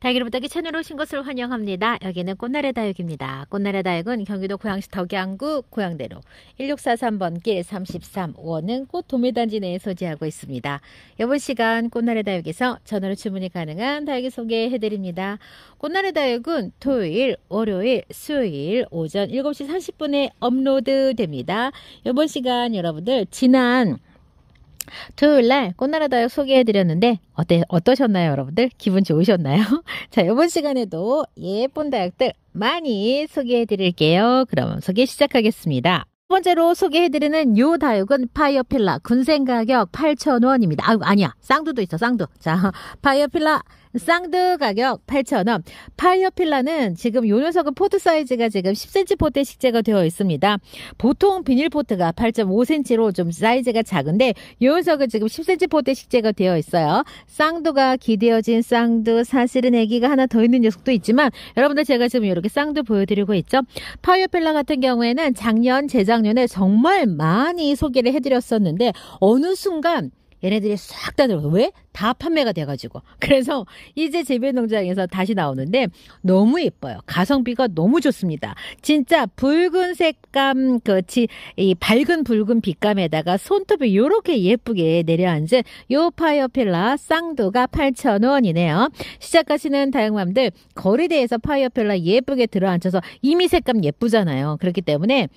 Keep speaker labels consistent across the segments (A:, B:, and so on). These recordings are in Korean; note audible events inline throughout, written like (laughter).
A: 달기로부터기 채널 오신 것을 환영합니다. 여기는 꽃나래 다육입니다. 꽃나래 다육은 경기도 고양시 덕양구 고양대로 1643번 길33 원은 꽃 도매단지 내에 소지하고 있습니다. 이번 시간 꽃나래 다육에서 전화로 주문이 가능한 다육이 소개해드립니다. 꽃나래 다육은 토요일, 월요일, 수요일 오전 7시 30분에 업로드됩니다. 이번 시간 여러분들 지난 토요일 날꽃나라다육 소개해드렸는데 어때, 어떠셨나요, 여러분들? 기분 좋으셨나요? (laughs) 자, 이번 시간에도 예쁜 다육들 많이 소개해드릴게요. 그럼 소개 시작하겠습니다. 첫 번째로 소개해드리는 요 다육은 파이어필라 군생 가격 8,000원입니다. 아, 아니야. 쌍두도 있어, 쌍두. 자, (laughs) 파이어필라 쌍드 가격 8,000원. 파이어 필라는 지금 요 녀석은 포트 사이즈가 지금 10cm 포트에 식재가 되어 있습니다. 보통 비닐 포트가 8.5cm로 좀 사이즈가 작은데 요 녀석은 지금 10cm 포트에 식재가 되어 있어요. 쌍두가 기대어진 쌍두 사실은 애기가 하나 더 있는 녀석도 있지만 여러분들 제가 지금 이렇게 쌍두 보여드리고 있죠. 파이어 필라 같은 경우에는 작년 재작년에 정말 많이 소개를 해드렸었는데 어느 순간 얘네들이 싹 다 들어서 왜? 다 판매가 돼가지고 (laughs) 그래서 이제 재배농장에서 다시 나오는데 너무 예뻐요. 가성비가 너무 좋습니다. 진짜 붉은 색감 그이 밝은 붉은 빛감에다가 손톱이 요렇게 예쁘게 내려앉은 요파이어펠라 쌍도가 8,000원이네요. 시작하시는 다육맘들 거리대에서 파이어펠라 예쁘게 들어앉혀서 이미 색감 예쁘잖아요. 그렇기 때문에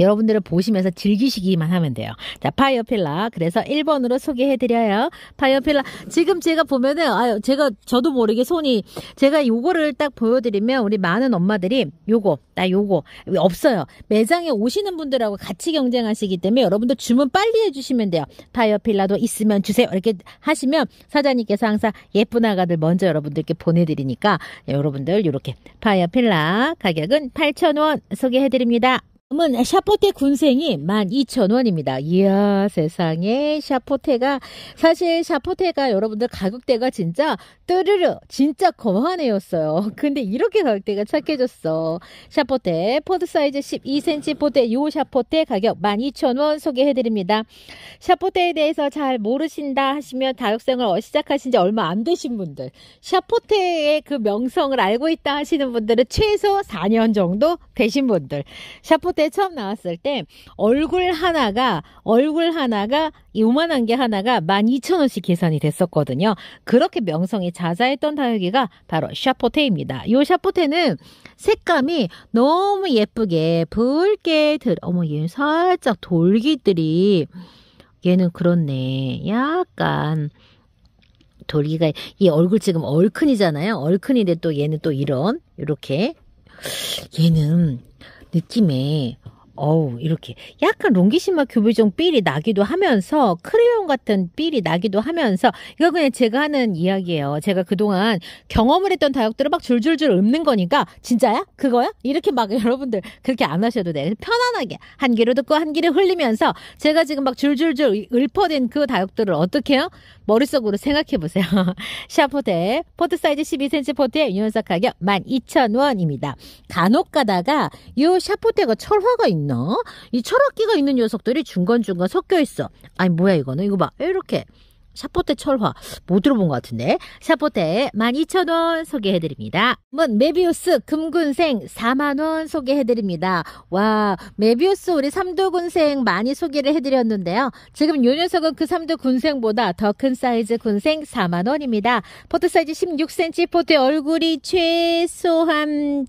A: 여러분들을 보시면서 즐기시기만 하면 돼요. 자, 파이어필라. 그래서 1번으로 소개해드려요. 파이어필라. 지금 제가 보면은, 아유, 제가, 저도 모르게 손이, 제가 요거를 딱 보여드리면 우리 많은 엄마들이 요거, 나 요거, 없어요. 매장에 오시는 분들하고 같이 경쟁하시기 때문에 여러분들 주문 빨리 해주시면 돼요. 파이어필라도 있으면 주세요. 이렇게 하시면 사장님께서 항상 예쁜 아가들 먼저 여러분들께 보내드리니까 여러분들 요렇게 파이어필라 가격은 8,000원 소개해드립니다. 다음은 샤포테 군생이 12,000원입니다. 이야 세상에 샤포테가 사실 샤포테가 여러분들 가격대가 진짜 뜨르르 진짜 거만해였어요 (laughs) 근데 이렇게 가격대가 착해졌어. 샤포테 포드 사이즈 12cm 포대 요 샤포테 가격 12,000원 소개해드립니다. 샤포테에 대해서 잘 모르신다 하시면 다육생을 시작하신 지 얼마 안 되신 분들 샤포테의 그 명성을 알고 있다 하시는 분들은 최소 4년 정도 되신 분들 샤포테 때 처음 나왔을 때 얼굴 하나가 얼굴 하나가 요만한 게 하나가 12,000원씩 계산이 됐었거든요. 그렇게 명성이 자자했던 다육이가 바로 샤포테입니다. 이 샤포테는 색감이 너무 예쁘게 붉게 들 어머 얘 살짝 돌기들이 얘는 그렇네. 약간 돌기가 이 얼굴 지금 얼큰이잖아요. 얼큰인데 또 얘는 또 이런 이렇게 얘는 느낌에 어우, 이렇게 약간 롱기시마 교비종 삘이 나기도 하면서 크레용 같은 삘이 나기도 하면서 이거 그냥 제가 하는 이야기예요. 제가 그동안 경험을 했던 다육들을 막 줄줄줄 읊는 거니까 진짜야? 그거야? 이렇게 막 (laughs) 여러분들 그렇게 안 하셔도 돼요. 편안하게 한 귀로 듣고 한 귀로 흘리면서 제가 지금 막 줄줄줄 읊어낸 그 다육들을 어떻게 해요? 머릿속으로 생각해 보세요. (laughs) 샤포테 포트 사이즈 12cm 포트의 유연석 가격 12,000원입니다. 간혹 가다가 이 샤포테가 철화가 있는 있나? 이 철학기가 있는 녀석들이 중간중간 섞여 있어. 아니, 뭐야, 이거는? 이거 봐. 이렇게. 샤포테 철화 못 뭐 들어본 것 같은데 샤포테 12,000원 소개해드립니다. 문 메비우스 금군생 4만원 소개해드립니다. 와 메비우스 우리 삼도군생 많이 소개를 해드렸는데요. 지금 요 녀석은 그 삼도군생보다 더 큰 사이즈 군생 4만원입니다. 포트 사이즈 16cm 포트 얼굴이 최소한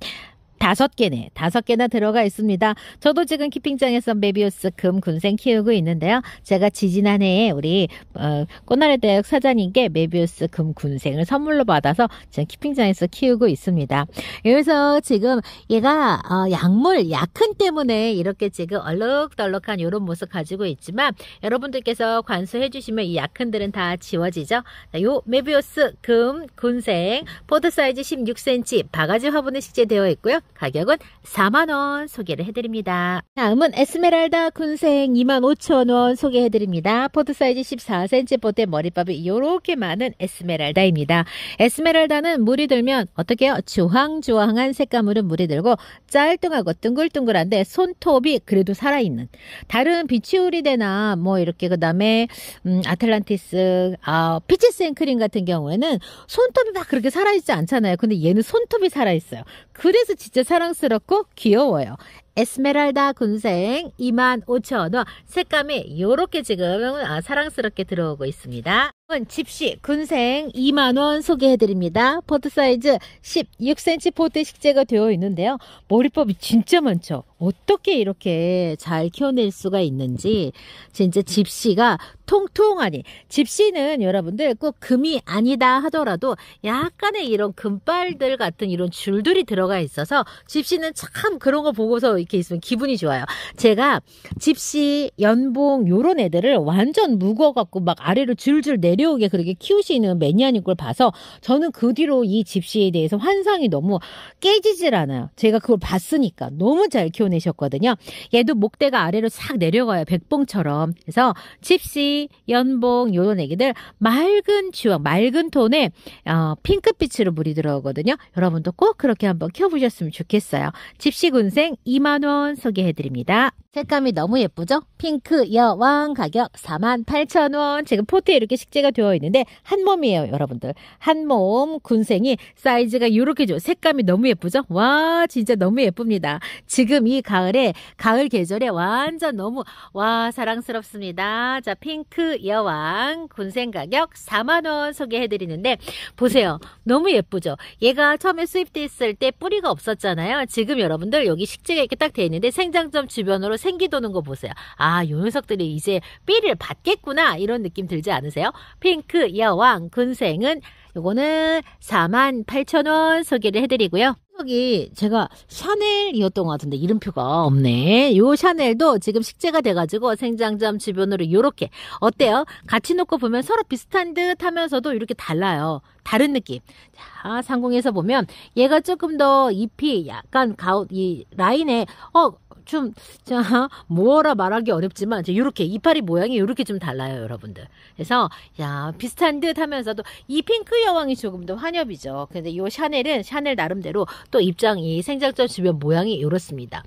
A: 다섯 개네, 다섯 개나 들어가 있습니다. 저도 지금 키핑장에서 메비우스 금 군생 키우고 있는데요. 제가 지지난해에 우리 어, 꽃나래 대학 사장님께 메비우스 금 군생을 선물로 받아서 지금 키핑장에서 키우고 있습니다. 여기서 지금 얘가 어, 약물 약흔 때문에 이렇게 지금 얼룩덜룩한 이런 모습 가지고 있지만 여러분들께서 관수해 주시면 이약흔들은다 지워지죠. 자, 요 메비우스 금 군생 포드 사이즈 16cm 바가지 화분에 식재되어 있고요. 가격은 4만원 소개를 해드립니다. 다음은 에스메랄다 군생 25,000원 소개해드립니다. 포드 사이즈 14cm 포대 머리밥이 이렇게 많은 에스메랄다입니다. 에스메랄다는 물이 들면 어떻게 요 주황주황한 색감으로 물이 들고 짤뚱하고 둥글둥글한데 손톱이 그래도 살아있는 다른 비치우리데나뭐 이렇게 그 다음에 음, 아틀란티스 아, 피치 생크림 같은 경우에는 손톱이 막 그렇게 살아있지 않잖아요. 근데 얘는 손톱이 살아있어요. 그래서 진짜 아주 사랑스럽고 귀여워요. 에스메랄다 군생 25,000원 색감이 요렇게 지금 아, 사랑스럽게 들어오고 있습니다. 집시 군생 2만원 소개해드립니다. 포트 사이즈 16cm 포트 식재가 되어 있는데요. 머리법이 진짜 많죠. 어떻게 이렇게 잘 키워낼 수가 있는지 진짜 집시가 통통하니 집시는 여러분들 꼭 금이 아니다 하더라도 약간의 이런 금발들 같은 이런 줄들이 들어가 있어서 집시는 참 그런 거 보고서 이렇게 있으면 기분이 좋아요. 제가 집시 연봉 요런 애들을 완전 무거워 갖고 막 아래로 줄줄 내려 가려우게 그렇게 키우시는 매니아님 걸 봐서 저는 그 뒤로 이 집시에 대해서 환상이 너무 깨지질 않아요. 제가 그걸 봤으니까 너무 잘 키워내셨거든요. 얘도 목대가 아래로 싹 내려가요. 백봉처럼. 그래서 집시, 연봉 요런 애기들 맑은 주황, 맑은 톤의 어, 핑크빛으로 물이 들어오거든요. 여러분도 꼭 그렇게 한번 키워보셨으면 좋겠어요. 집시군생 2만원 소개해드립니다. 색감이 너무 예쁘죠? 핑크 여왕 가격 48,000원. 지금 포트에 이렇게 식재가 되어 있는데 한 몸이에요, 여러분들. 한몸 군생이 사이즈가 이렇게 줘. 색감이 너무 예쁘죠? 와, 진짜 너무 예쁩니다. 지금 이 가을에 가을 계절에 완전 너무 와, 사랑스럽습니다. 자, 핑크 여왕 군생 가격 4만 원 소개해 드리는데 보세요. 너무 예쁘죠? 얘가 처음에 수입됐을 때 뿌리가 없었잖아요. 지금 여러분들 여기 식재가 이렇게 딱돼 있는데 생장점 주변으로 생기 도는 거 보세요. 아, 요 녀석들이 이제 삐를 받겠구나 이런 느낌 들지 않으세요? 핑크 여왕 군생은 요거는 48,000원 소개를 해드리고요. 여기 제가 샤넬이었던 것 같은데 이름표가 없네. 요 샤넬도 지금 식재가 돼가지고 생장점 주변으로 요렇게 어때요? 같이 놓고 보면 서로 비슷한 듯 하면서도 이렇게 달라요. 다른 느낌. 자, 상공에서 보면 얘가 조금 더 잎이 약간 가운 이 라인에 어 좀, 자, (laughs) 뭐라 말하기 어렵지만, 이렇게 이파리 모양이 이렇게좀 달라요, 여러분들. 그래서, 야, 비슷한 듯 하면서도, 이 핑크 여왕이 조금 더 환엽이죠. 근데 이 샤넬은 샤넬 나름대로 또 입장이 생장점 주변 모양이 이렇습니다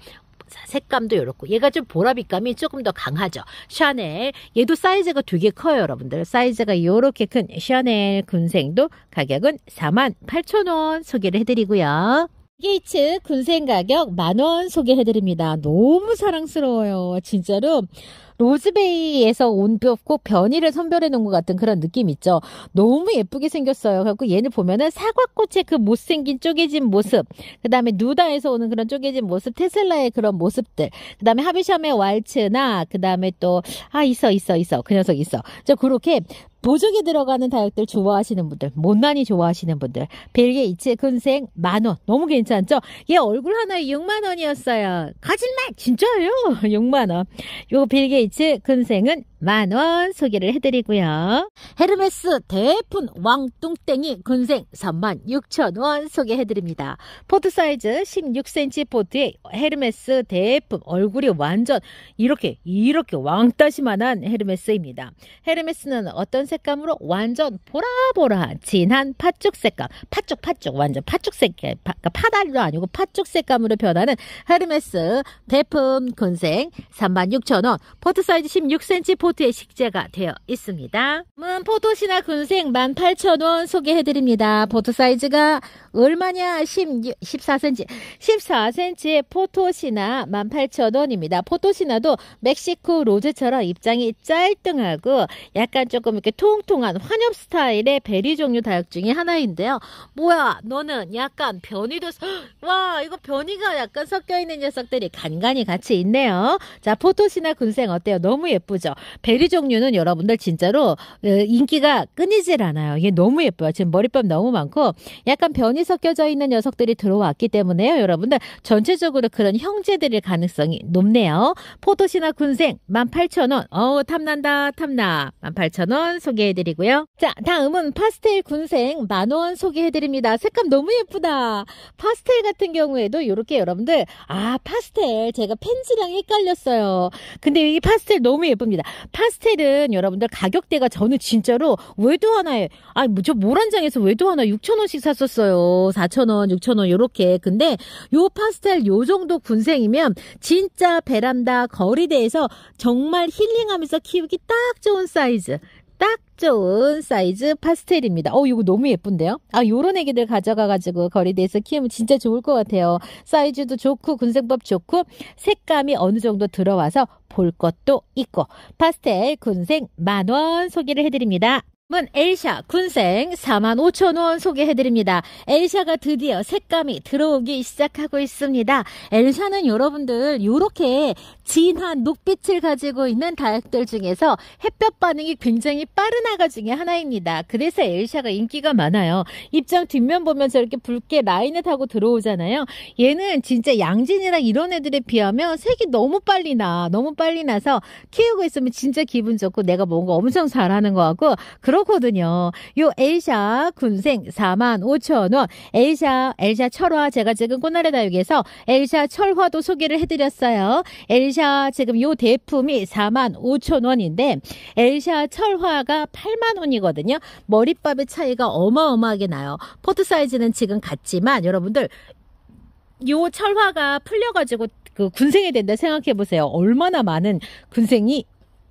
A: 색감도 이렇고 얘가 좀 보라빛감이 조금 더 강하죠. 샤넬 얘도 사이즈가 되게 커요 여러분들. 사이즈가 이렇게 큰 샤넬 군생도 가격은 48,000원 소개를 해드리고요. 게이츠 군생 가격 만 원 소개해드립니다. 너무 사랑스러워요. 진짜로. 로즈베이에서 온뼈꼭 변이를 선별해 놓은 것 같은 그런 느낌 있죠. 너무 예쁘게 생겼어요. 그래갖고 얘는 보면은 사과꽃의 그 못생긴 쪼개진 모습, 그 다음에 누다에서 오는 그런 쪼개진 모습, 테슬라의 그런 모습들, 그 다음에 하비샴의 왈츠나, 그 다음에 또, 아, 있어, 있어, 있어. 그 녀석 있어. 저 그렇게 보조개 들어가는 다육들 좋아하시는 분들, 못난이 좋아하시는 분들, 벨기에 이체 근생 만원. 너무 괜찮죠? 얘 얼굴 하나에 6만원이었어요. 거짓말! 진짜예요? 6만원. 요거 벨기에 이체 근생은 만원 소개를 해드리고요. 헤르메스 대푼 왕뚱땡이 군생 3만 6천원 소개해드립니다. 포트 사이즈 16cm 포트에 헤르메스 대푼 얼굴이 완전 이렇게 이렇게 왕따시만한 헤르메스입니다. 헤르메스는 어떤 색감으로 완전 보라보라한 진한 팥죽 색감 팥죽 팥죽 완전 팥죽 색감 파달도 그러니까 아니고 팥죽 색감으로 변하는 헤르메스 대품 군생 3만 6천원 포트 사이즈 16cm 포트 포트의 식재가 되어 있습니다. 음 포도시나 군생 18,000원 소개해드립니다. 포트 사이즈가 얼마냐? 10, 14cm. 14cm의 포토시나 18,000원입니다. 포토시나도 멕시코 로즈처럼 입장이 짤등하고 약간 조금 이렇게 통통한 환엽 스타일의 베리 종류 다육 중에 하나인데요. 뭐야, 너는 약간 변이도, 와, 이거 변이가 약간 섞여있는 녀석들이 간간이 같이 있네요. 자, 포토시나 군생 어때요? 너무 예쁘죠? 베리 종류는 여러분들 진짜로 어, 인기가 끊이질 않아요. 이게 너무 예뻐요. 지금 머리법 너무 많고 약간 변이 섞여져 있는 녀석들이 들어왔기 때문에요. 여러분들 전체적으로 그런 형제들일 가능성이 높네요. 포도시나 군생 18,000원. 어우 탐난다 탐나. 18,000원 소개해드리고요. 자 다음은 파스텔 군생 만원 소개해드립니다. 색감 너무 예쁘다. 파스텔 같은 경우에도 이렇게 여러분들 아 파스텔 제가 펜지랑 헷갈렸어요. 근데 이 파스텔 너무 예쁩니다. 파스텔은 여러분들 가격대가 저는 진짜로 외도 하나에 아니 뭐 저 모란장에서 외도 하나 6천 원씩 샀었어요. 4천 원, 6천 원 요렇게. 근데 요 파스텔 요 정도 군생이면 진짜 베란다 거리대에서 정말 힐링하면서 키우기 딱 좋은 사이즈. 좋은 사이즈 파스텔입니다. 어, 이거 너무 예쁜데요? 아, 요런 애기들 가져가가지고 거리대에서 키우면 진짜 좋을 것 같아요. 사이즈도 좋고, 군생법 좋고, 색감이 어느 정도 들어와서 볼 것도 있고, 파스텔 군생 만원 소개를 해드립니다. 은 엘샤 군생 4 5 0 0 0원 소개해드립니다. 엘샤가 드디어 색감이 들어오기 시작하고 있습니다. 엘샤는 여러분들 이렇게 진한 녹빛을 가지고 있는 다육들 중에서 햇볕 반응이 굉장히 빠른 아가 중에 하나입니다. 그래서 엘샤가 인기가 많아요. 입장 뒷면 보면 저렇게 붉게 라인을 타고 들어오잖아요. 얘는 진짜 양진이랑 이런 애들에 비하면 색이 너무 빨리 나 너무 빨리 나서 키우고 있으면 진짜 기분 좋고 내가 뭔가 엄청 잘하는 거 같고 그렇거든요. 요 엘샤 군생 4만 5천 원. 엘샤, 엘샤 철화 제가 지금 꽃나래 다여기에서 엘샤 철화도 소개를 해드렸어요. 엘샤 지금 요 대품이 4만 5천 원인데 엘샤 철화가 8만 원이거든요. 머리밥의 차이가 어마어마하게 나요. 포트 사이즈는 지금 같지만 여러분들 요 철화가 풀려가지고 그 군생이 된다 생각해 보세요. 얼마나 많은 군생이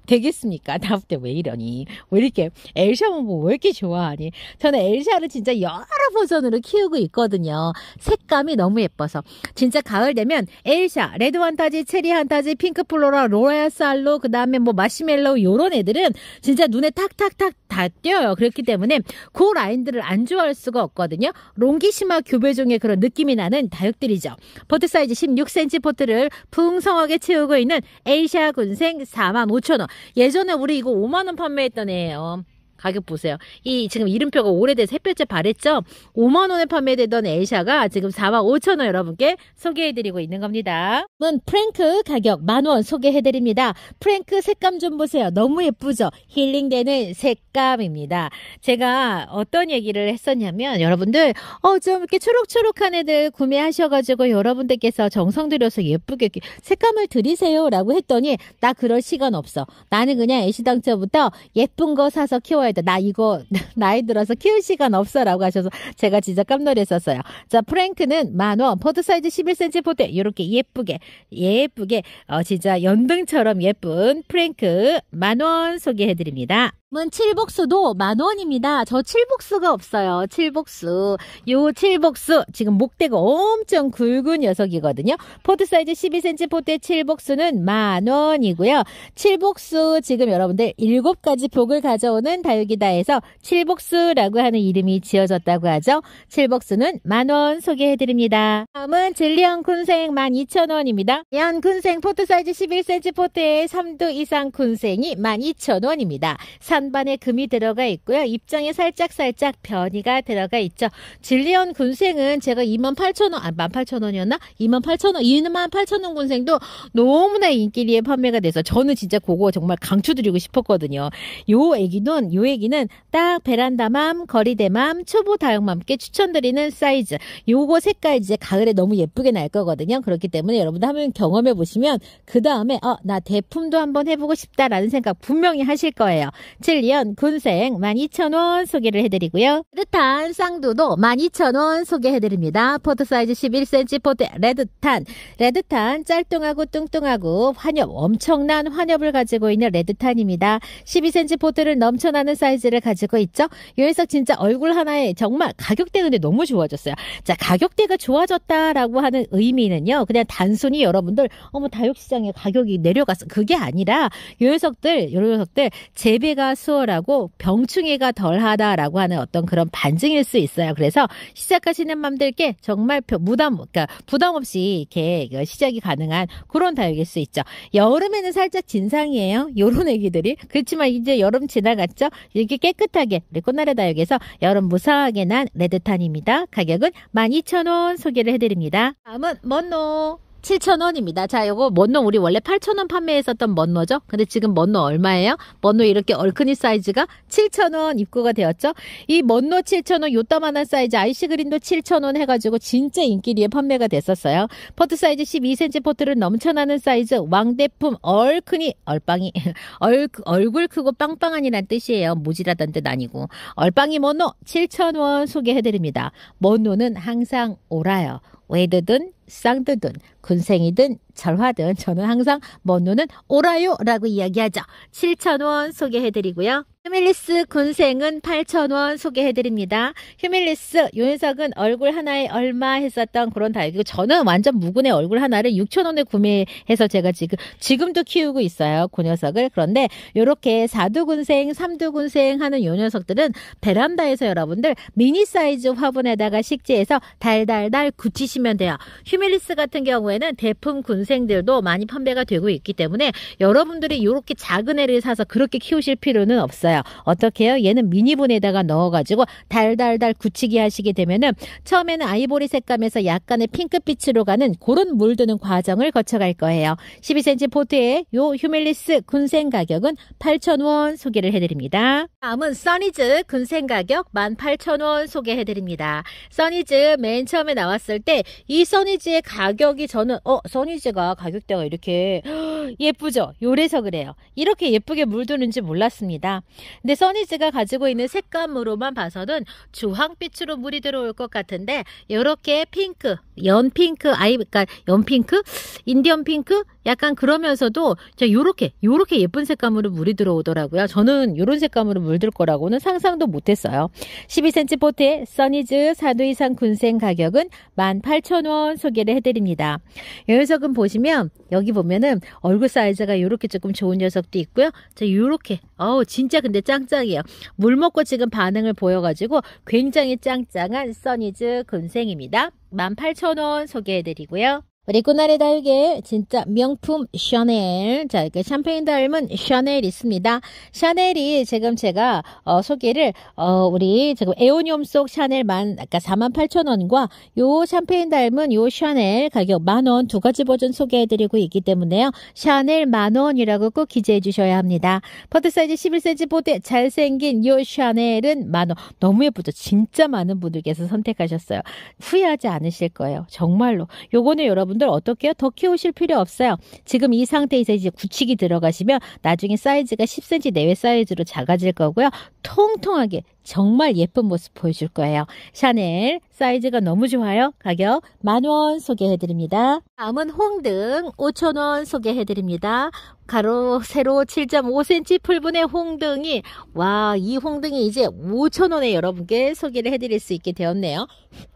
A: 되겠습니까? 나부터왜 이러니? 왜 이렇게 엘샤 보면 왜 이렇게 좋아하니? 저는 엘샤를 진짜 여러 버전으로 키우고 있거든요. 색감이 너무 예뻐서 진짜 가을 되면 엘샤, 레드 환타지, 체리 환타지, 핑크 플로라, 로얄 살로 그 다음에 뭐 마시멜로우 요런 애들은 진짜 눈에 탁탁탁 다 띄어요. 그렇기 때문에 그 라인들을 안 좋아할 수가 없거든요. 롱기시마 교배종의 그런 느낌이 나는 다육들이죠. 포트 사이즈 16cm 포트를 풍성하게 채우고 있는 엘샤 군생 45,000원. 예전에 우리 이거 5만원 판매했던 애예요. 가격 보세요. 이 지금 이름표가 오래돼서 햇볕에 바랬죠? 5만원에 판매되던 A샤가 지금 4만 5천원 여러분께 소개해드리고 있는 겁니다. 문 프랭크 가격 만원 소개해드립니다. 프랭크 색감 좀 보세요. 너무 예쁘죠? 힐링되는 색감입니다. 제가 어떤 얘기를 했었냐면 여러분들 어 좀 이렇게 초록초록한 애들 구매하셔가지고 여러분들께서 정성 들여서 예쁘게 색감을 드리세요 라고 했더니 나 그럴 시간 없어. 나는 그냥 애시당처부터 예쁜 거 사서 키워야 있다. 나 이거 (laughs) 나이 들어서 키울 시간 없어라고 하셔서 제가 진짜 깜놀했었어요. 자, 프랭크는 만원, 포드 사이즈 11cm 포대 이렇게 예쁘게 예쁘게 어 진짜 연등처럼 예쁜 프랭크 만원 소개해드립니다. 은 칠복수도 만 원입니다. 저 칠복수가 없어요. 칠복수. 요 칠복수. 지금 목대가 엄청 굵은 녀석이거든요. 포트 사이즈 12cm 포트의 칠복수는 만 원이고요. 칠복수 지금 여러분들 7가지 복을 가져오는 다육이다에서 칠복수라고 하는 이름이 지어졌다고 하죠. 칠복수는 만원 소개해드립니다. 다음은 젤리언 군생 12,000원입니다. 연 군생 포트 사이즈 11cm 포트의 3두 이상 군생이 12,000원입니다. 찬반에 금이 들어가 있고요. 입장에 살짝살짝 변이가 들어가 있죠. 진리언 군생은 제가 28,000원, 아, 18,000원이었나? 28,000원, 28,000원 군생도 너무나 인기리에 판매가 돼서 저는 진짜 그거 정말 강추드리고 싶었거든요. 요 애기는, 요 애기는 딱 베란다맘, 거리대맘, 초보 다육맘께 추천드리는 사이즈. 요거 색깔 이제 가을에 너무 예쁘게 날 거거든요. 그렇기 때문에 여러분들 한번 경험해 보시면 그 다음에 어, 나 대품도 한번 해보고 싶다라는 생각 분명히 하실 거예요. 제 이슬리언 군생 12,000원 소개를 해드리고요. 르탄 쌍두도 12,000원 소개해드립니다. 포트 사이즈 11cm 포트 레드탄. 레드탄 짤뚱하고 뚱뚱하고 환엽 엄청난 환엽을 가지고 있는 레드탄입니다. 12cm 포트를 넘쳐나는 사이즈를 가지고 있죠. 유해석 진짜 얼굴 하나에 정말 가격대는 너무 좋아졌어요. 자 가격대가 좋아졌다라고 하는 의미는요. 그냥 단순히 여러분들 어머 다육시장에 가격이 내려갔어 그게 아니라 유해석들 유해석들 재배가 수월하고 병충해가 덜하다라고 하는 어떤 그런 반증일 수 있어요. 그래서 시작하시는 맘들께 정말 부담 그러니까 부담 없이 이렇게 그 시작이 가능한 그런 다육일 수 있죠. 여름에는 살짝 진상이에요. 요런 애기들이 그렇지만 이제 여름 지나갔죠. 이렇게 깨끗하게 우리 꽃나래 다육에서 여름 무사하게 난 레드탄입니다. 가격은 12,000원 소개를 해드립니다. 다음은 먼노 7,000원입니다. 자, 요거 먼노 우리 원래 8,000원 판매했었던 먼노죠? 근데 지금 먼노 얼마예요? 먼노 이렇게 얼큰이 사이즈가 7,000원 입고가 되었죠? 이 먼노 7,000원 요따만한 사이즈 아이시 그린도 7,000원 해가지고 진짜 인기리에 판매가 됐었어요. 포트 사이즈 12cm 포트를 넘쳐나는 사이즈 왕대품 얼큰이 얼빵이 (laughs) 얼, 얼굴 크고 빵빵한이란 뜻이에요. 모질하던 뜻 아니고 얼빵이 먼노 7,000원 소개해드립니다. 먼노는 항상 오라요. 웨드든 쌍드든 군생이든 절화든 저는 항상 먼 눈은 오라요라고 이야기하죠. 7,000원 소개해드리고요. 휴밀리스 군생은 8,000원 소개해드립니다. 휴밀리스 요인석은 얼굴 하나에 얼마 했었던 그런 달기고 저는 완전 무근의 얼굴 하나를 6,000원에 구매해서 제가 지금 지금도 키우고 있어요. 그 녀석을 그런데 이렇게 4두 군생, 3두 군생 하는 요 녀석들은 베란다에서 여러분들 미니 사이즈 화분에다가 식재해서 달달달 굳히시면 돼요. 휴밀리스 같은 경우에는 대품 군생들도 많이 판매가 되고 있기 때문에 여러분들이 이렇게 작은 애를 사서 그렇게 키우실 필요는 없어요. 있어요. 어떻게요? 얘는 미니분에다가 넣어가지고 달달달 굳히기 하시게 되면은 처음에는 아이보리 색감에서 약간의 핑크빛으로 가는 고런 물드는 과정을 거쳐갈 거예요. 12cm 포트의 요 휴밀리스 군생 가격은 8,000원 소개를 해드립니다. 다음은 써니즈 군생 가격 18,000원 소개해드립니다. 써니즈 맨 처음에 나왔을 때 이 써니즈의 가격이 저는 어 써니즈가 가격대가 이렇게 (gasps) 예쁘죠? 요래서 그래요. 이렇게 예쁘게 물드는지 몰랐습니다. 근데 써니즈가 가지고 있는 색감으로만 봐서는 주황빛으로 물이 들어올 것 같은데 이렇게 핑크, 연핑크, 아이 그러니까 연핑크, 인디언 핑크 약간 그러면서도 이렇게 요렇게 예쁜 색감으로 물이 들어오더라고요. 저는 이런 색감으로 물들 거라고는 상상도 못 했어요. 12cm 포트의 써니즈 4도 이상 군생 가격은 18,000원 소개를 해 드립니다. 이 녀석은 보시면 여기 보면은 얼굴 사이즈가 이렇게 조금 좋은 녀석도 있고요. 자 요렇게 어우 진짜 근데 근데 짱짱이에요. 물 먹고 지금 반응을 보여가지고 굉장히 짱짱한 써니즈 근생입니다 18,000원 소개해드리고요. 우리 꾸나리 달게 진짜 명품 샤넬 자 이렇게 그 샴페인 닮은 샤넬 있습니다 샤넬이 지금 제가 어, 소개를 어, 우리 지금 에오니움 속 샤넬만 아까 그러니까 48,000원과 요 샴페인 닮은 요 샤넬 가격 만원 두 가지 버전 소개해드리고 있기 때문에요 샤넬 만원이라고 꼭 기재해 주셔야 합니다 퍼트 사이즈 11cm 보대 잘생긴 요 샤넬은 만원 너무 예쁘죠 진짜 많은 분들께서 선택하셨어요 후회하지 않으실 거예요 정말로 요거는 여러분 여러분들 어떻게요? 더 키우실 필요 없어요. 지금 이 상태에서 이제 굳히기 들어가시면 나중에 사이즈가 10cm 내외 사이즈로 작아질 거고요. 통통하게 정말 예쁜 모습 보여줄 거예요. 샤넬 사이즈가 너무 좋아요. 가격 만원 소개해드립니다. 다음은 홍등 5천원 소개해드립니다. 가로 세로 7.5cm 풀분의 홍등이 와 이 홍등이 이제 5천원에 여러분께 소개를 해드릴 수 있게 되었네요.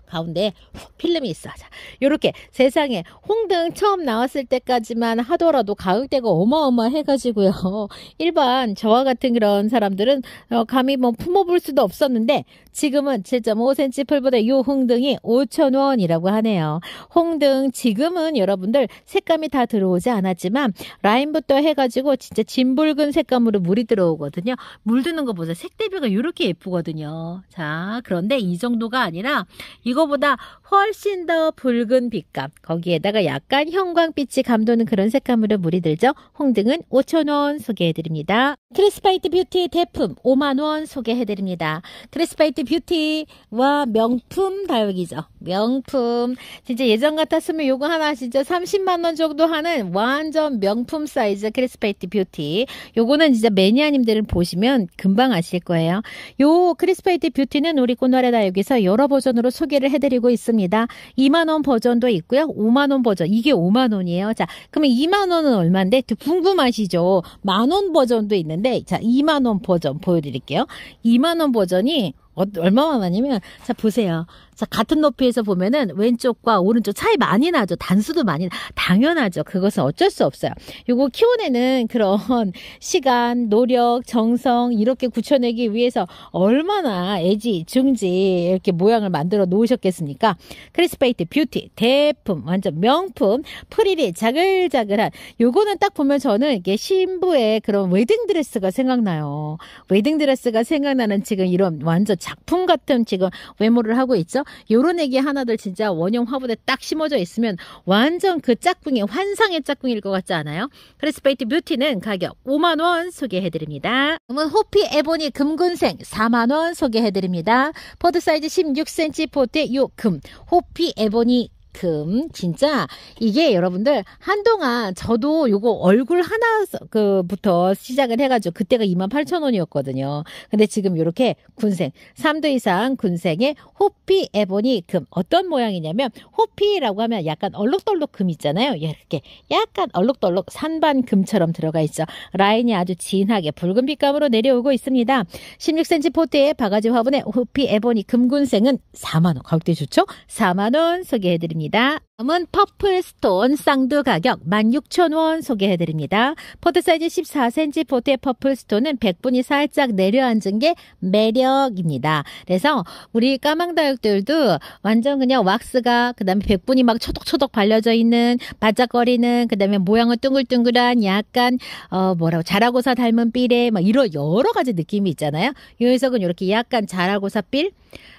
A: 가운데 필름이 있어. 자, 요렇게 세상에 홍등 처음 나왔을 때까지만 하더라도 가격대가 어마어마해가지고요. (laughs) 일반 저와 같은 그런 사람들은 어, 감히 뭐 품어볼 수도 없었는데 지금은 7.5cm 풀보다 이 홍등이 5,000원이라고 하네요. 홍등 지금은 여러분들 색감이 다 들어오지 않았지만 라인부터 해가지고 진짜 진붉은 색감으로 물이 들어오거든요. 물 드는 거 보세요. 색 대비가 이렇게 예쁘거든요. 자 그런데 이 정도가 아니라 이거보다 훨씬 더 붉은 빛감 거기에다가 약간 형광빛이 감도는 그런 색감으로 물이 들죠. 홍등은 5,000원 소개해드립니다. 크리스파이트 뷰티 대품 5만원 소개해드립니다. 크리스파이트 뷰티와 명품 다육이죠. 명품. 진짜 예전 같았으면 요거 하나 진짜 30만원 정도 하는 완전 명품 사이즈 크리스페이트 뷰티. 요거는 진짜 매니아님들을 보시면 금방 아실 거예요. 요 크리스페이트 뷰티는 우리 꼬노레 다육에서 여러 버전으로 소개를 해드리고 있습니다. 2만원 버전도 있고요. 5만원 버전. 이게 5만원이에요. 자, 그러면 2만원은 얼마인데? 궁금하시죠? 만원 버전도 있는데, 자, 2만원 버전 보여드릴게요. 2만원 버전이 얼마만 하냐면 자 보세요. 자, 같은 높이에서 보면은 왼쪽과 오른쪽 차이 많이 나죠. 단수도 많이 나. 당연하죠. 그것은 어쩔 수 없어요. 요거 키워내는 그런 (laughs) 시간, 노력, 정성 이렇게 굳혀내기 위해서 얼마나 애지, 중지 이렇게 모양을 만들어 놓으셨겠습니까? 크리스페이트 뷰티 대품 완전 명품 프리리 자글자글한 요거는 딱 보면 저는 이게 신부의 그런 웨딩 드레스가 생각나요. 웨딩 드레스가 생각나는 지금 이런 완전 작품 같은 지금 외모를 하고 있죠. 요런 애기 하나들 진짜 원형 화분에 딱 심어져 있으면 완전 그 짝꿍이 환상의 짝꿍일 것 같지 않아요? 크리스페이트 뷰티는 가격 5만원 소개해드립니다. 다음은 호피 에보니 금군생 4만원 소개해드립니다. 포드 사이즈 16cm 포트의 요금 호피 에보니 만큼 진짜 이게 여러분들 한동안 저도 요거 얼굴 하나 그부터 시작을 해가지고 그때가 28,000원이었거든요. 근데 지금 요렇게 군생 3도 이상 군생의 호피 에보니 금 어떤 모양이냐면 호피라고 하면 약간 얼룩덜룩 금 있잖아요. 이렇게 약간 얼룩덜룩 산반 금처럼 들어가 있죠. 라인이 아주 진하게 붉은 빛감으로 내려오고 있습니다. 16cm 포트의 바가지 화분에 호피 에보니 금군생은 4만원 가격대 좋죠? 4만원 소개해드립니다. 감사합니다. 다음은 퍼플스톤 쌍두 가격 16,000원 소개해드립니다. 포트 사이즈 14cm 포트의 퍼플스톤은 100분이 살짝 내려앉은 게 매력입니다. 그래서 우리 까망다육들도 완전 그냥 왁스가 그 다음에 100분이 막 초독초독 발려져 있는 바짝거리는그 다음에 모양은 둥글둥글한 약간 어 뭐라고 자라고사 닮은 삘에 막 이런 여러 가지 느낌이 있잖아요. 이 녀석은 이렇게 약간 자라고사 삘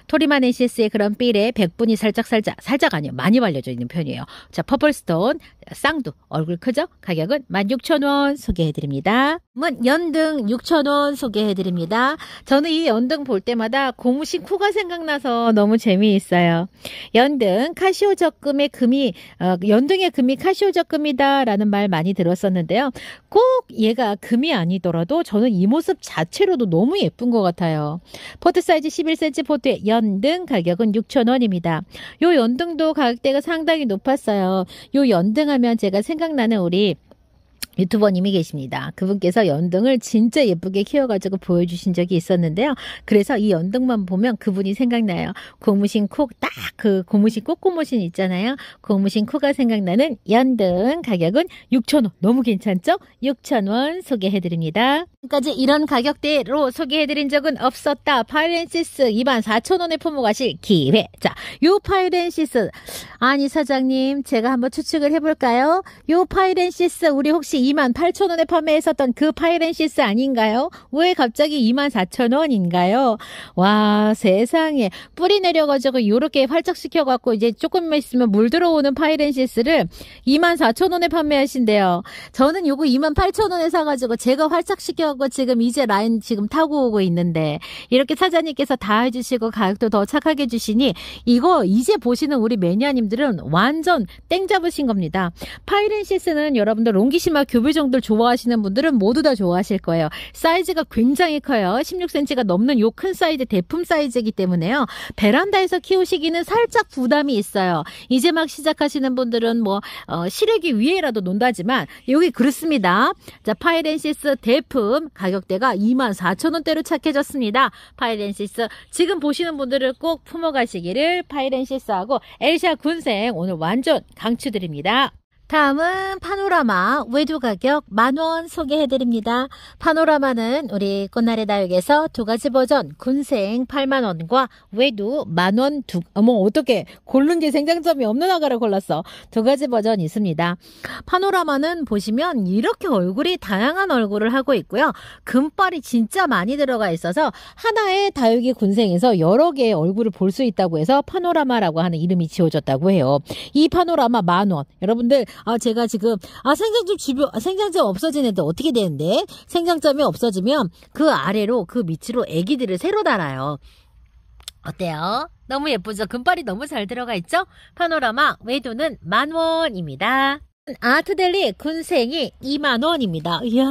A: 토리마네시스의 그런 삘에 100분이 살짝살짝 살짝 아니요 많이 발려져 있는 편이에요. 자, 퍼플스톤 쌍두 얼굴 크죠? 가격은 16,000원 소개해드립니다. 문 연등 6,000원 소개해드립니다. 저는 이 연등 볼 때마다 고무신 코가 생각나서 너무 재미있어요. 연등 카시오 적금의 금이 어, 연등의 금이 카시오 적금이다라는 말 많이 들었었는데요. 꼭 얘가 금이 아니더라도 저는 이 모습 자체로도 너무 예쁜 것 같아요. 포트 사이즈 11cm 포트의 연등 가격은 6,000원입니다. 요 연등도 가격대가 상당히 굉장히 높았어요. 요 연등하면 제가 생각나는 우리 유튜버님이 계십니다. 그분께서 연등을 진짜 예쁘게 키워가지고 보여주신 적이 있었는데요. 그래서 이 연등만 보면 그분이 생각나요. 고무신 콕, 딱 그 고무신 꽃고무신 있잖아요. 고무신 코가 생각나는 연등. 가격은 6,000원. 너무 괜찮죠? 6,000원 소개해드립니다. 지금 까지 이런 가격대로 소개해드린 적은 없었다. 파이렌시스 2 4 0 0 0원에품목하실 기회. 자, 요 파이렌시스. 아니, 사장님, 제가 한번 추측을 해볼까요? 요 파이렌시스, 우리 혹시 2 8 0 0 0원에 판매했었던 그 파이렌시스 아닌가요? 왜 갑자기 2 4 0 0 0원인가요 와, 세상에. 뿌리 내려가지고 요렇게 활짝시켜갖고 이제 조금 만 있으면 물 들어오는 파이렌시스를 2 4 0 0 0원에 판매하신대요. 저는 요거 2 8 0 0 0원에 사가지고 제가 활짝시켜 하려고 지금 이제 라인 지금 타고 오고 있는데 이렇게 사장님께서 다 해주시고 가격도 더 착하게 주시니 이거 이제 보시는 우리 매니아님들은 완전 땡 잡으신 겁니다. 파이렌시스는 여러분들 롱기시마 교배종들 좋아하시는 분들은 모두 다 좋아하실 거예요. 사이즈가 굉장히 커요. 16cm가 넘는 요 큰 사이즈 대품 사이즈이기 때문에요. 베란다에서 키우시기는 살짝 부담이 있어요. 이제 막 시작하시는 분들은 뭐 어, 실외기 위에라도 논다지만 여기 그렇습니다. 자 파이렌시스 대품 지금 가격대가 24,000원대로 착해졌습니다. 파이렌시스 지금 보시는 분들은 꼭 품어가시기를 파이렌시스하고 엘샤 군생 오늘 완전 강추드립니다. 다음은 파노라마 외두 가격 만원 소개해드립니다. 파노라마는 우리 꽃날의 다육에서 두 가지 버전 군생 8만원과 외두 만원 두, 어머 어떻게 고른 게 생장점이 없는 아가를 골랐어. 두 가지 버전 있습니다. 파노라마는 보시면 이렇게 얼굴이 다양한 얼굴을 하고 있고요. 금발이 진짜 많이 들어가 있어서 하나의 다육이 군생에서 여러 개의 얼굴을 볼 수 있다고 해서 파노라마라고 하는 이름이 지어졌다고 해요. 이 파노라마 만원 여러분들 아 제가 지금 아 생장점 주변 아, 생장점 없어지는데 어떻게 되는데 생장점이 없어지면 그 아래로 그 밑으로 애기들을 새로 달아요. 어때요? 너무 예쁘죠? 금발이 너무 잘 들어가 있죠? 파노라마 외도는 만원입니다. 아트델리 군생이 2만원입니다. 이야,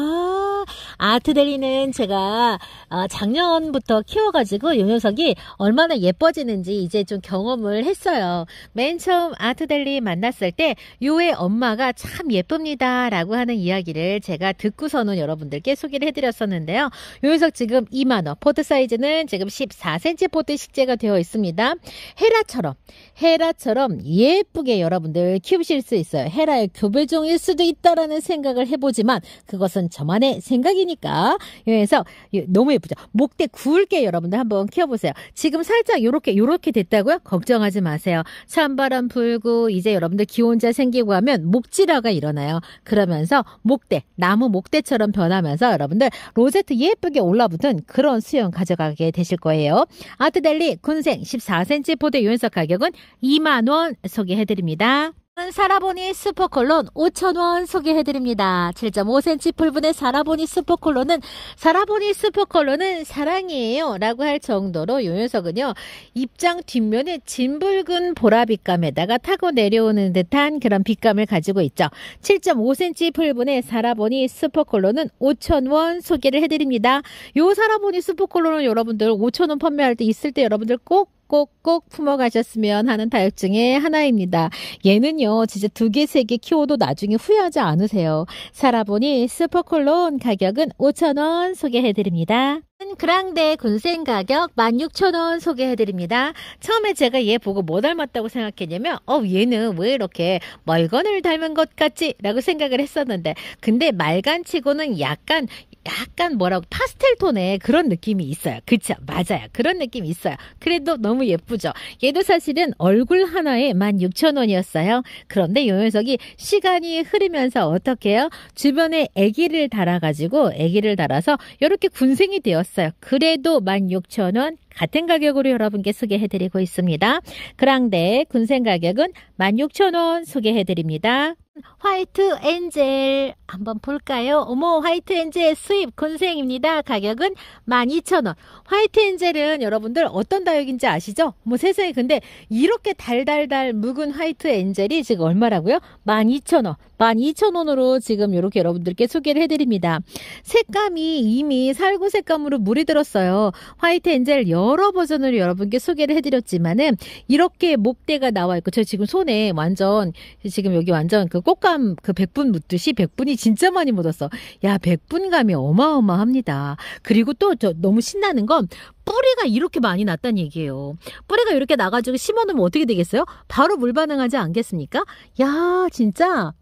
A: 아트델리는 제가 어, 작년부터 키워가지고 요 녀석이 얼마나 예뻐지는지 이제 좀 경험을 했어요. 맨 처음 아트델리 만났을 때 요의 엄마가 참 예쁩니다. 라고 하는 이야기를 제가 듣고서는 여러분들께 소개를 해드렸었는데요. 요 녀석 지금 2만원, 포트 사이즈는 지금 14cm 포트 식재가 되어 있습니다. 헤라처럼, 헤라처럼 예쁘게 여러분들 키우실 수 있어요. 헤라의 교 도배종일 수도 있다라는 생각을 해보지만 그것은 저만의 생각이니까 그래서 너무 예쁘죠. 목대 굵게 여러분들 한번 키워보세요. 지금 살짝 요렇게 요렇게 됐다고요? 걱정하지 마세요. 찬바람 불고 이제 여러분들 기혼자 생기고 하면 목질화가 일어나요. 그러면서 목대 나무 목대처럼 변하면서 여러분들 로제트 예쁘게 올라붙은 그런 수영 가져가게 되실 거예요. 아트델리 군생 14cm 포대 요인석 가격은 2만원 소개해드립니다. 사라보니 슈퍼콜론 5,000원 소개해드립니다. 7.5cm 풀분의 사라보니 슈퍼콜론은 사라보니 슈퍼콜론은 사랑이에요 라고 할 정도로 요 녀석은요. 입장 뒷면에 진붉은 보라빛감에다가 타고 내려오는 듯한 그런 빛감을 가지고 있죠. 7.5cm 풀분의 사라보니 슈퍼콜론은 5,000원 소개를 해드립니다. 요 사라보니 슈퍼콜론은 여러분들 5,000원 판매할 때 있을 때 여러분들 꼭 꼭꼭 품어가셨으면 하는 다육 중에 하나입니다. 얘는요, 진짜 두 개, 세 개 키워도 나중에 후회하지 않으세요. 살아보니 슈퍼콜론 가격은 5,000원 소개해드립니다. 그랑데 군생 가격 16,000원 소개해드립니다. 처음에 제가 얘 보고 뭐 닮았다고 생각했냐면, 어, 얘는 왜 이렇게 멀건을 닮은 것 같지? 라고 생각을 했었는데, 근데 말간치고는 약간 약간 뭐라고 파스텔 톤의 그런 느낌이 있어요. 그쵸? 맞아요. 그런 느낌이 있어요. 그래도 너무 예쁘죠? 얘도 사실은 얼굴 하나에 16,000원이었어요. 그런데 요녀석이 시간이 흐르면서 어떻게 해요? 주변에 애기를 달아가지고 애기를 달아서 이렇게 군생이 되었어요. 그래도 16,000원 같은 가격으로 여러분께 소개해드리고 있습니다. 그랑데 군생 가격은 16,000원 소개해드립니다. 화이트 엔젤 한번 볼까요? 어머 화이트 엔젤 수입 군생입니다. 가격은 12,000원. 화이트 엔젤은 여러분들 어떤 다육인지 아시죠? 뭐 세상에 근데 이렇게 달달달 묵은 화이트 엔젤이 지금 얼마라고요? 12,000원. 12,000원으로 지금 이렇게 여러분들께 소개를 해드립니다. 색감이 이미 살구 색감으로 물이 들었어요. 화이트 엔젤 여 여러 버전으로 여러분께 소개를 해드렸지만은 이렇게 목대가 나와 있고 저 지금 손에 완전 지금 여기 완전 그 꽃감 그 백분 묻듯이 백분이 진짜 많이 묻었어. 야 백분감이 어마어마합니다. 그리고 또 저 너무 신나는 건 뿌리가 이렇게 많이 났다는 얘기예요. 뿌리가 이렇게 나가지고 심어놓으면 어떻게 되겠어요? 바로 물 반응하지 않겠습니까? 야 진짜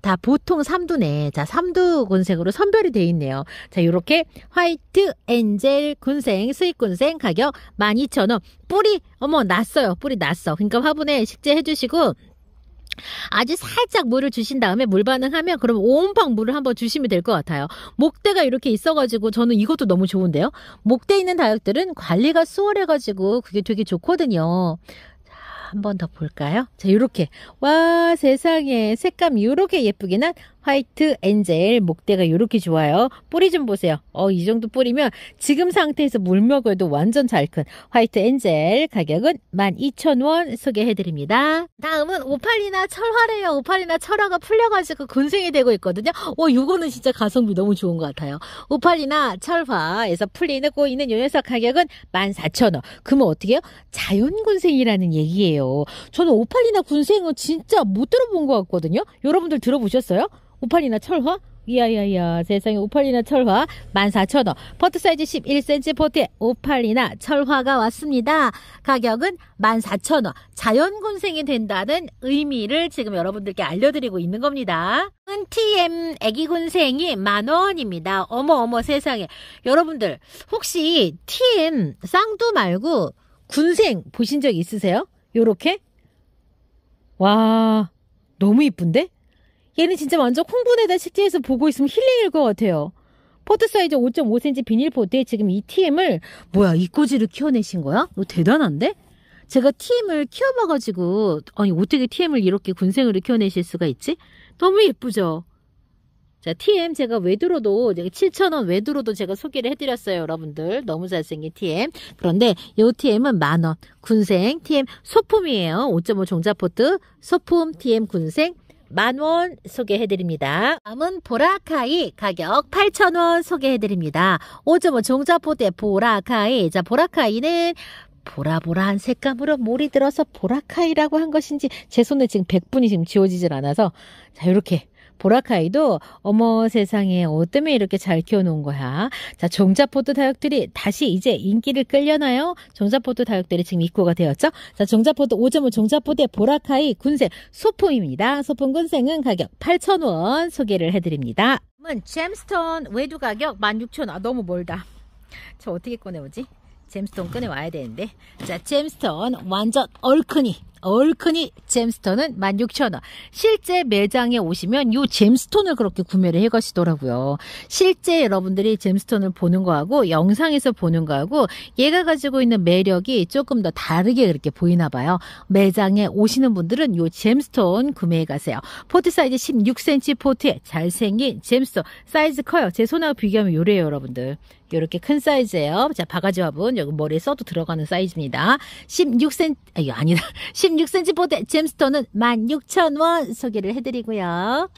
A: 다 보통 3두네 자, 삼두 군생으로 선별이 돼 있네요. 자, 요렇게 화이트 엔젤 군생, 수익 군생 가격 12,000원. 뿌리 어머 났어요. 뿌리 났어. 그러니까 화분에 식재해 주시고 아주 살짝 물을 주신 다음에 물 반응하면 그럼 온방 물을 한번 주시면 될 것 같아요. 목대가 이렇게 있어가지고 저는 이것도 너무 좋은데요. 목대 있는 다육들은 관리가 수월해가지고 그게 되게 좋거든요. 한번더 볼까요? 자, 요렇게. 와, 세상에. 색감 요렇게 예쁘게 난 화이트 엔젤 목대가 이렇게 좋아요. 뿌리 좀 보세요. 어, 이 정도 뿌리면 지금 상태에서 물 먹어도 완전 잘 큰 화이트 엔젤 가격은 12,000원 소개해드립니다. 다음은 오팔리나 철화래요. 오팔리나 철화가 풀려가지고 군생이 되고 있거든요. 어, 요거는 진짜 가성비 너무 좋은 것 같아요. 오팔리나 철화에서 풀리는 꼬이는 요 녀석 가격은 14,000원. 그러면 어떻게 해요? 자연군생이라는 얘기예요. 저는 오팔리나 군생은 진짜 못 들어본 것 같거든요. 여러분들 들어보셨어요? 오팔이나 철화? 이야야야 세상에 오팔이나 철화 14,000원 포트 사이즈 11cm 포트에 오팔이나 철화가 왔습니다. 가격은 14,000원 자연군생이 된다는 의미를 지금 여러분들께 알려드리고 있는 겁니다. TM 애기군생이 만원입니다. 어머어머 세상에 여러분들 혹시 TM 쌍두 말고 군생 보신 적 있으세요? 요렇게? 와 너무 이쁜데? 얘는 진짜 완전 콩분에다 식지에서 보고 있으면 힐링일 것 같아요. 포트 사이즈 5.5cm 비닐포트에 지금 이 TM을 뭐야 이 꼬지를 키워내신 거야? 너 뭐 대단한데? 제가 TM을 키워봐가지고 아니 어떻게 TM을 이렇게 군생으로 키워내실 수가 있지? 너무 예쁘죠? 자 TM 제가 외드로도 7,000원 외드로도 제가 소개를 해드렸어요 여러분들 너무 잘생긴 TM 그런데 이 TM은 만원 군생 TM 소품이에요 5.5 종자포트 소품 TM 군생 만원 소개해드립니다. 다음은 보라카이 가격 8 0 0 0원 소개해드립니다. 오즈모 종자포대 보라카이. 자, 보라카이는 보라보라한 색감으로 물이 들어서 보라카이라고 한 것인지 제 손에 지금 100분이 지금 지워지질 않아서 자, 이렇게 보라카이도 어머 세상에 어 때문에 이렇게 잘 키워놓은 거야. 자 종자포도 다육들이 다시 이제 인기를 끌려나요? 종자포도 다육들이 지금 입고가 되었죠. 자 종자포도 오점은 종자포대 보라카이 군생 소품입니다. 소품 군생은 가격 8,000원 소개를 해드립니다. 음은 잼스톤 외두 가격 16,000원. 아 너무 멀다. 저 어떻게 꺼내오지? 잼스톤 꺼내와야 되는데. 자 잼스톤 완전 얼큰이. 얼큰이 잼스톤은 16,000원. 실제 매장에 오시면 요 잼스톤을 그렇게 구매를 해 가시더라고요. 실제 여러분들이 잼스톤을 보는 거하고 영상에서 보는 거하고 얘가 가지고 있는 매력이 조금 더 다르게 그렇게 보이나 봐요. 매장에 오시는 분들은 요 잼스톤 구매해 가세요. 포트 사이즈 16cm 포트에 잘생긴 잼스톤 사이즈 커요. 제 손하고 비교하면 요래요, 여러분들. 요렇게 큰 사이즈예요. 자, 바가지 화분 여기 머리에 써도 들어가는 사이즈입니다. 16cm 아, 이거 아니다. 16cm (laughs) 보드 잼스톤은 16,000원 소개를 해드리고요.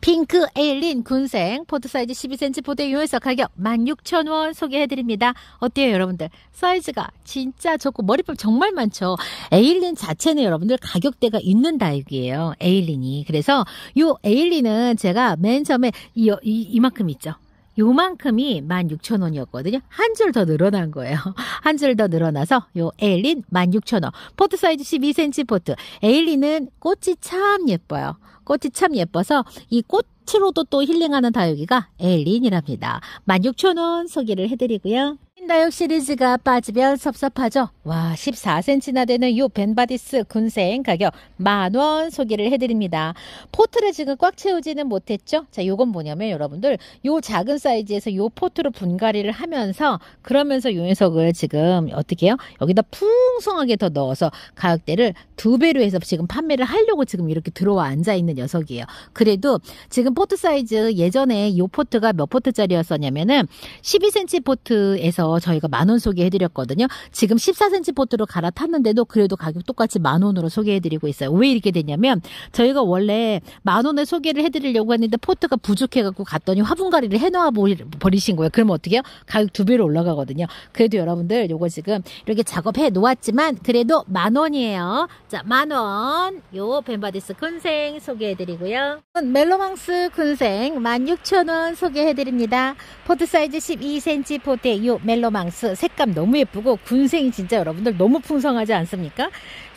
A: 핑크 에일린 군생 포드 사이즈 12cm 포대 유해서 가격 16,000원 소개해드립니다. 어때요 여러분들? 사이즈가 진짜 좋고 머리숱 정말 많죠. 에일린 자체는 여러분들 가격대가 있는 다육이에요. 에일린이. 그래서 이 에일린은 제가 맨 처음에 이, 이, 이만큼 있죠. 요만큼이 16,000원이었거든요. 한 줄 더 늘어난 거예요. (laughs) 한 줄 더 늘어나서 요 에일린 16,000원. 포트 사이즈 12cm 포트. 에일린은 꽃이 참 예뻐요. 꽃이 참 예뻐서 이 꽃으로도 또 힐링하는 다육이가 에일린이랍니다. 16,000원 소개를 해드리고요. 나역 시리즈가 빠지면 섭섭하죠. 와, 14cm나 되는 요 벤바디스 군생 가격 만원 소개를 해드립니다. 포트를 지금 꽉 채우지는 못했죠. 자, 요건 뭐냐면 여러분들 요 작은 사이즈에서 요 포트로 분갈이를 하면서 그러면서 요 녀석을 지금 어떻게 해요? 여기다 풍성하게 더 넣어서 가격대를 두 배로 해서 지금 판매를 하려고 지금 이렇게 들어와 앉아 있는 녀석이에요. 그래도 지금 포트 사이즈 예전에 요 포트가 몇 포트짜리였었냐면은 12cm 포트에서 저희가 만원 소개해드렸거든요. 지금 14cm 포트로 갈아탔는데도 그래도 가격 똑같이 만 원으로 소개해드리고 있어요. 왜 이렇게 되냐면 저희가 원래 만 원에 소개를 해드리려고 했는데 포트가 부족해갖고 갔더니 화분갈이를 해놓아 버리신 거예요. 그럼 어떻게 해요? 가격 두 배로 올라가거든요. 그래도 여러분들 요거 지금 이렇게 작업해 놓았지만 그래도 만 원이에요. 자, 만 원. 요 벤바디스 군생 소개해드리고요. 멜로망스 군생 16,000원 소개해드립니다. 포트 사이즈 12cm 포트에 요 멜로 앤더망스 색감 너무 예쁘고 군생이 진짜 여러분들 너무 풍성하지 않습니까?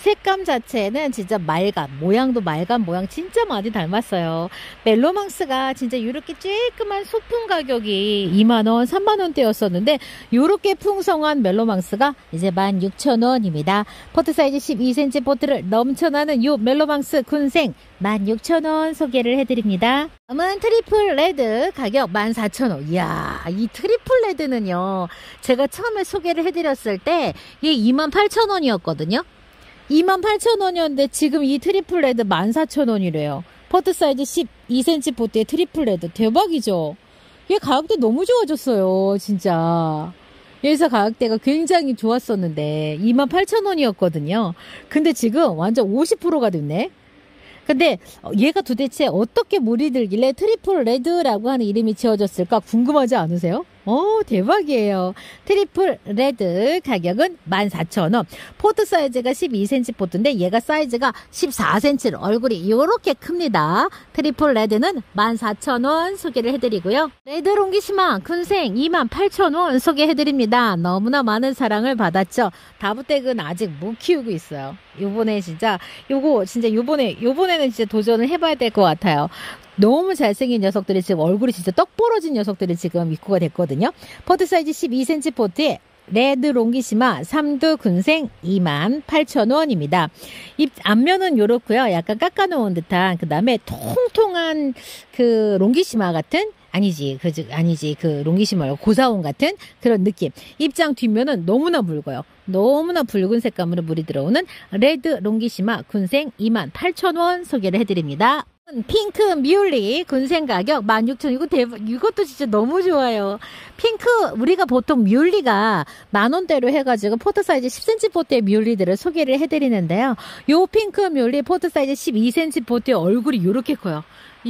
A: 색감 자체는 진짜 말감, 모양도 말감 모양 진짜 많이 닮았어요. 멜로망스가 진짜 이렇게 쬐끄만 소품 가격이 2만원, 3만원대였었는데 이렇게 풍성한 멜로망스가 이제 16,000원입니다. 포트 사이즈 12cm 포트를 넘쳐나는 이 멜로망스 군생 16,000원 소개를 해드립니다. 다음은 트리플 레드 가격 14,000원. 이야, 이 트리플 레드는요, 제가 처음에 소개를 해드렸을 때, 이게 28,000원이었거든요. 28,000원이었는데 지금 이 트리플 레드 14,000원이래요. 퍼트 사이즈 12cm 보트의 트리플 레드 대박이죠. 얘 가격대 너무 좋아졌어요. 진짜. 여기서 가격대가 굉장히 좋았었는데 28,000원이었거든요. 근데 지금 완전 50%가 됐네. 근데 얘가 도대체 어떻게 물이 들길래 트리플 레드라고 하는 이름이 지어졌을까 궁금하지 않으세요? 오, 대박이에요. 트리플 레드 가격은 14,000원. 포트 사이즈가 12cm 포트인데 얘가 사이즈가 14cm 얼굴이 이렇게 큽니다. 트리플 레드는 14,000원 소개를 해드리고요. 레드 롱기시마 군생 28,000원 소개해드립니다. 너무나 많은 사랑을 받았죠. 다부댁은 아직 못 키우고 있어요. 요번에 진짜 요거 진짜 요번에 요번에는 진짜 도전을 해봐야 될 것 같아요. 너무 잘생긴 녀석들이 지금 얼굴이 진짜 떡 벌어진 녀석들이 지금 입고가 됐거든요. 포트 사이즈 12cm 포트에 레드 롱기시마 3두 군생 2 8 0 0 0 원입니다. 입 앞면은 요렇고요. 약간 깎아놓은 듯한 그 다음에 통통한 그 롱기시마 같은 아니지 그 아니지 그 롱기시 말고 고사원 같은 그런 느낌. 입장 뒷면은 너무나 붉어요. 너무나 붉은 색감으로 물이 들어오는 레드 롱기시마 군생 28,000원 소개를 해드립니다. 핑크 미올리 군생 가격 16,000원. 이거 대박, 이것도 진짜 너무 좋아요. 핑크, 우리가 보통 미올리가 만원대로 해가지고 포트 사이즈 10cm 포트의 미올리들을 소개를 해드리는데요. 요 핑크 미올리 포트 사이즈 12cm 포트의 얼굴이 요렇게 커요.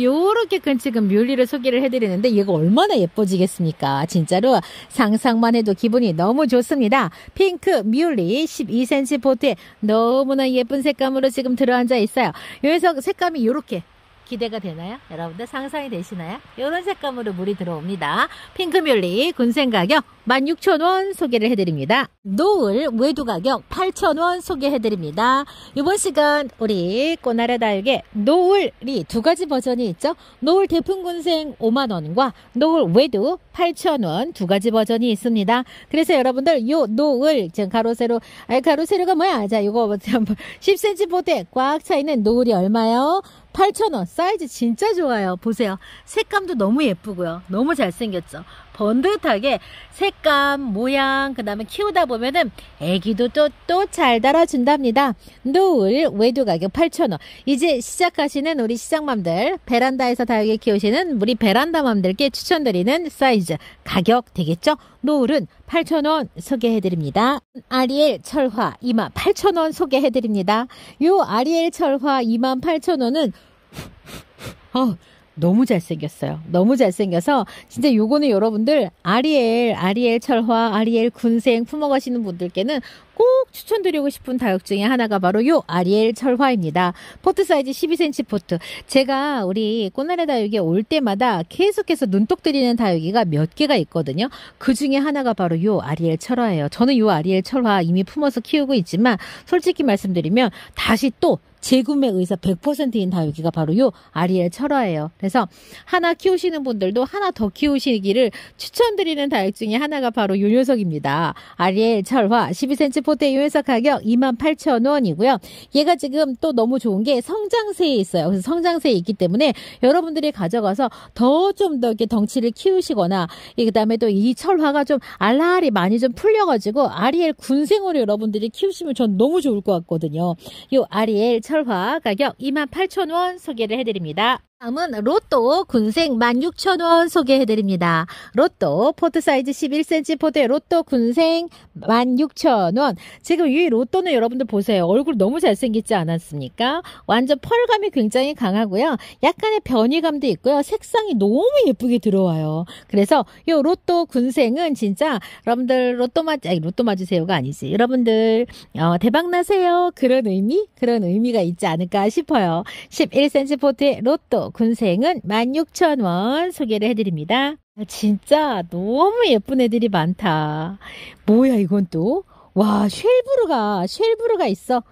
A: 요렇게 큰지금 뮬리를 소개를 해드리는데 얘가 얼마나 예뻐지겠습니까? 진짜로 상상만 해도 기분이 너무 좋습니다. 핑크 뮬리 12cm 포트에 너무나 예쁜 색감으로 지금 들어앉아 있어요. 여기서 색감이 요렇게 기대가 되나요? 여러분들 상상이 되시나요? 이런 색감으로 물이 들어옵니다. 핑크뮬리 군생 가격 16,000원 소개를 해드립니다. 노을 외두 가격 8,000원 소개해드립니다. 이번 시간 우리 꼬나라 달육 노을이 두 가지 버전이 있죠. 노을 대풍군생 5만원과 노을 외두 8,000원 두 가지 버전이 있습니다. 그래서 여러분들 요 노을 지금 가로세로 아니 가로세로가 뭐야? 자 이거 한번 10cm 보드에 꽉 차있는 노을이 얼마요? 8,000원 사이즈 진짜 좋아요. 보세요. 색감도 너무 예쁘고요. 너무 잘생겼죠. 번듯하게 색감, 모양, 그 다음에 키우다 보면은 애기도 또 또 잘 달아준답니다. 노을 외두 가격 8,000원. 이제 시작하시는 우리 시장맘들, 베란다에서 다육이 키우시는 우리 베란다맘들께 추천드리는 사이즈, 가격 되겠죠? 노을은 8,000원 소개해드립니다. 아리엘 철화 28,000원 소개해드립니다. 요 아리엘 철화 28,000원은 어, 너무 잘생겼어요. 너무 잘생겨서 진짜 요거는 여러분들 아리엘, 아리엘 철화, 아리엘 군생 품어가시는 분들께는 꼭 추천드리고 싶은 다육 중에 하나가 바로 요 아리엘 철화입니다. 포트 사이즈 12cm 포트. 제가 우리 꽃나래다육에올 때마다 계속해서 눈독 들이는 다육이가 몇 개가 있거든요. 그 중에 하나가 바로 요 아리엘 철화예요. 저는 요 아리엘 철화 이미 품어서 키우고 있지만 솔직히 말씀드리면 다시 또 재구매 의사 100%인 다육이가 바로 요 아리엘 철화예요. 그래서 하나 키우시는 분들도 하나 더 키우시기를 추천드리는 다육 중에 하나가 바로 요 녀석입니다. 아리엘 철화 12cm 포대 요 녀석 가격 28,000원이고요. 얘가 지금 또 너무 좋은 게 성장세에 있어요. 그래서 성장세에 있기 때문에 여러분들이 가져가서 더 좀더 더 이렇게 덩치를 키우시거나 그다음에 또 이 철화가 좀 알알이 많이 좀 풀려가지고 아리엘 군생으로 여러분들이 키우시면 전 너무 좋을 것 같거든요. 요 아리엘 철 철화 가격 28,000원 소개를 해드립니다. 다음은 로또 군생 16,000원 소개해드립니다. 로또 포트 사이즈 11cm 포트의 로또 군생 16,000원. 지금 이 로또는 여러분들 보세요. 얼굴 너무 잘생기지 않았습니까? 완전 펄감이 굉장히 강하고요. 약간의 변이감도 있고요. 색상이 너무 예쁘게 들어와요. 그래서 이 로또 군생은 진짜 여러분들 로또 맞, 아니 로또 맞으세요가 아니지. 여러분들 어, 대박나세요. 그런 의미? 그런 의미가 있지 않을까 싶어요. 11cm 포트의 로또 군생은 16,000원 소개를 해드립니다. 아, 진짜 너무 예쁜 애들이 많다. 뭐야 이건 또? 와 쉘브르가 쉘브르가 있어.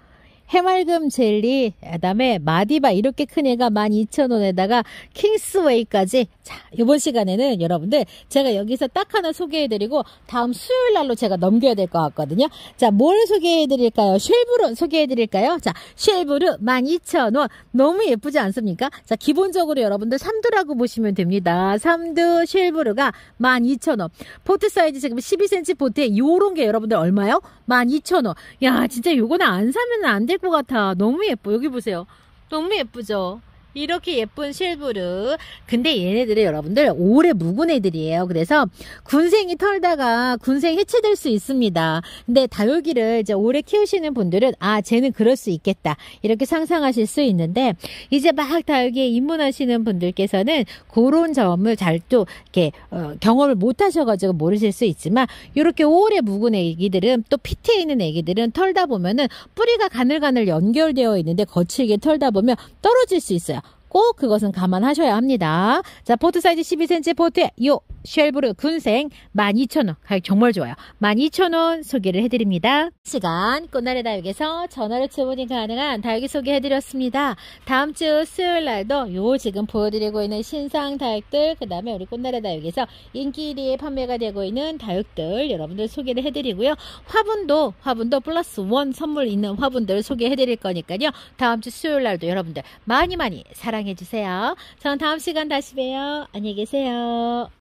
A: 해맑음 젤리, 그다음에 마디바 이렇게 큰 애가 12,000원에다가 킹스웨이까지 자, 이번 시간에는 여러분들 제가 여기서 딱 하나 소개해드리고 다음 수요일 날로 제가 넘겨야 될 것 같거든요. 자, 뭘 소개해드릴까요? 쉘브루 소개해드릴까요? 자, 쉘브루 12,000원 너무 예쁘지 않습니까? 자, 기본적으로 여러분들 삼두라고 보시면 됩니다. 삼두 쉘브루가 12,000원 보트 사이즈 지금 12cm 보트에 요런 게 여러분들 얼마요? 12,000원 야, 진짜 요거는 안 사면 안될 예쁠 같아. 너무 예뻐. 여기 보세요. 너무 예쁘죠? 이렇게 예쁜 실브르 근데 얘네들은 여러분들 오래 묵은 애들이에요 그래서 군생이 털다가 군생 해체될 수 있습니다 근데 다육이를 이제 오래 키우시는 분들은 아 쟤는 그럴 수 있겠다 이렇게 상상하실 수 있는데 이제 막 다육이에 입문하시는 분들께서는 그런 점을 잘 또 이렇게 어, 경험을 못 하셔가지고 모르실 수 있지만 이렇게 오래 묵은 애기들은 또 피트에 있는 애기들은 털다 보면은 뿌리가 가늘가늘 연결되어 있는데 거칠게 털다 보면 떨어질 수 있어요 꼭 그것은 감안하셔야 합니다. 자, 포트 사이즈 12cm 포트에 요 쉘브르 군생 12,000원. 가격 아, 정말 좋아요. 12,000원 소개를 해드립니다. 시간 꽃날의 다육에서 전화로 주문이 가능한 다육이 소개해드렸습니다. 다음 주 수요일 날도 요 지금 보여드리고 있는 신상 다육들 그 다음에 우리 꽃날의 다육에서 인기 1위에 판매가 되고 있는 다육들 여러분들 소개를 해드리고요. 화분도 화분도 플러스 원 선물 있는 화분들 소개해드릴 거니까요. 다음 주 수요일 날도 여러분들 많이 많이 사랑 해주 사랑해주세요. 전 다음 시간 다시 봬요. 안녕히 계세요.